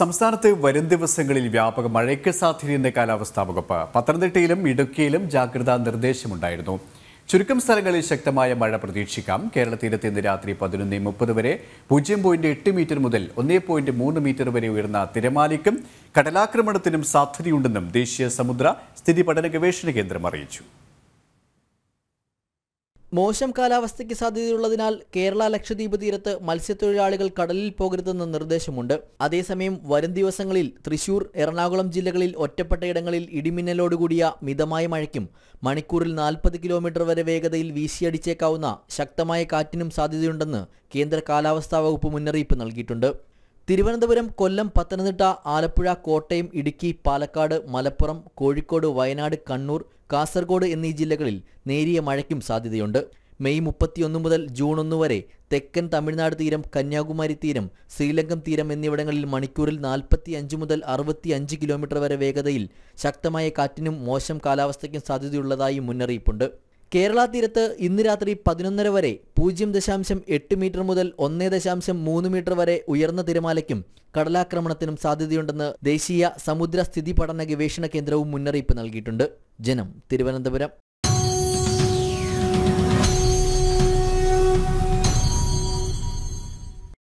സംസ്ഥാനത്ത് വരും ദിവസങ്ങളിൽ വ്യാപക മഴയ്ക്ക് സാധ്യതയെന്ന് കാലാവസ്ഥാ വകുപ്പ് പത്തനംതിട്ടയിലും ഇടുക്കിയിലും ജാഗ്രതാ നിർദ്ദേശമുണ്ടായിരുന്നു ചുരുക്കം സ്ഥലങ്ങളിൽ ശക്തമായ മഴ പ്രതീക്ഷിക്കാം കേരള തീരത്ത് ഇന്ന് രാത്രി പതിനൊന്ന് മുപ്പത് വരെ പൂജ്യം പോയിന്റ് എട്ട് മീറ്റർ മുതൽ ഒന്നേ പോയിന്റ് മൂന്ന് മീറ്റർ വരെ ഉയർന്ന തിരമാലയ്ക്കും കടലാക്രമണത്തിനും സാധ്യതയുണ്ടെന്നും ദേശീയ സമുദ്ര സ്ഥിതി പഠന ഗവേഷണ കേന്ദ്രം അറിയിച്ചു മോശം കാലാവസ്ഥയ്ക്ക് സാധ്യതയുള്ളതിനാൽ കേരള ലക്ഷദ്വീപ് തീരത്ത് മത്സ്യത്തൊഴിലാളികൾ കടലിൽ പോകരുതെന്ന നിർദ്ദേശമുണ്ട് അതേസമയം വരും ദിവസങ്ങളിൽ തൃശൂർ എറണാകുളം ജില്ലകളിൽ ഒറ്റപ്പെട്ടയിടങ്ങളിൽ ഇടിമിന്നലോടുകൂടിയ മിതമായ മഴയ്ക്കും മണിക്കൂറിൽ നാൽപ്പത് കിലോമീറ്റർ വരെ വേഗതയിൽ വീശിയടിച്ചേക്കാവുന്ന ശക്തമായ കാറ്റിനും സാധ്യതയുണ്ടെന്ന് കേന്ദ്ര കാലാവസ്ഥാ വകുപ്പ് മുന്നറിയിപ്പ് നൽകിയിട്ടുണ്ട് തിരുവനന്തപുരം കൊല്ലം പത്തനംതിട്ട ആലപ്പുഴ കോട്ടയം ഇടുക്കി പാലക്കാട് മലപ്പുറം കോഴിക്കോട് വയനാട് കണ്ണൂർ കാസർഗോഡ് എന്നീ ജില്ലകളിൽ നേരിയ മഴയ്ക്കും സാധ്യതയുണ്ട് മെയ് മുപ്പത്തിയൊന്ന് മുതൽ ജൂൺ ഒന്ന് വരെ തെക്കൻ തമിഴ്നാട് തീരം കന്യാകുമാരി തീരം ശ്രീലങ്കൻ തീരം എന്നിവിടങ്ങളിൽ മണിക്കൂറിൽ നാൽപ്പത്തി അഞ്ച് മുതൽ അറുപത്തി അഞ്ച് കിലോമീറ്റർ വരെ വേഗതയിൽ ശക്തമായ കാറ്റിനും മോശം കാലാവസ്ഥയ്ക്കും സാധ്യതയുള്ളതായി മുന്നറിയിപ്പുണ്ട് കേരള തീരത്ത് ഇന്ന് രാത്രി പതിനൊന്നര വരെ പൂജ്യം ദശാംശം എട്ട് മീറ്റർ മുതൽ ഒന്നേ ദശാംശം മൂന്ന് മീറ്റർ വരെ ഉയർന്ന തിരമാലയ്ക്കും കടലാക്രമണത്തിനും സാധ്യതയുണ്ടെന്ന് ദേശീയ സമുദ്ര സ്ഥിതി പഠന ഗവേഷണ കേന്ദ്രവും മുന്നറിയിപ്പ് നൽകിയിട്ടുണ്ട് ജനം തിരുവനന്തപുരം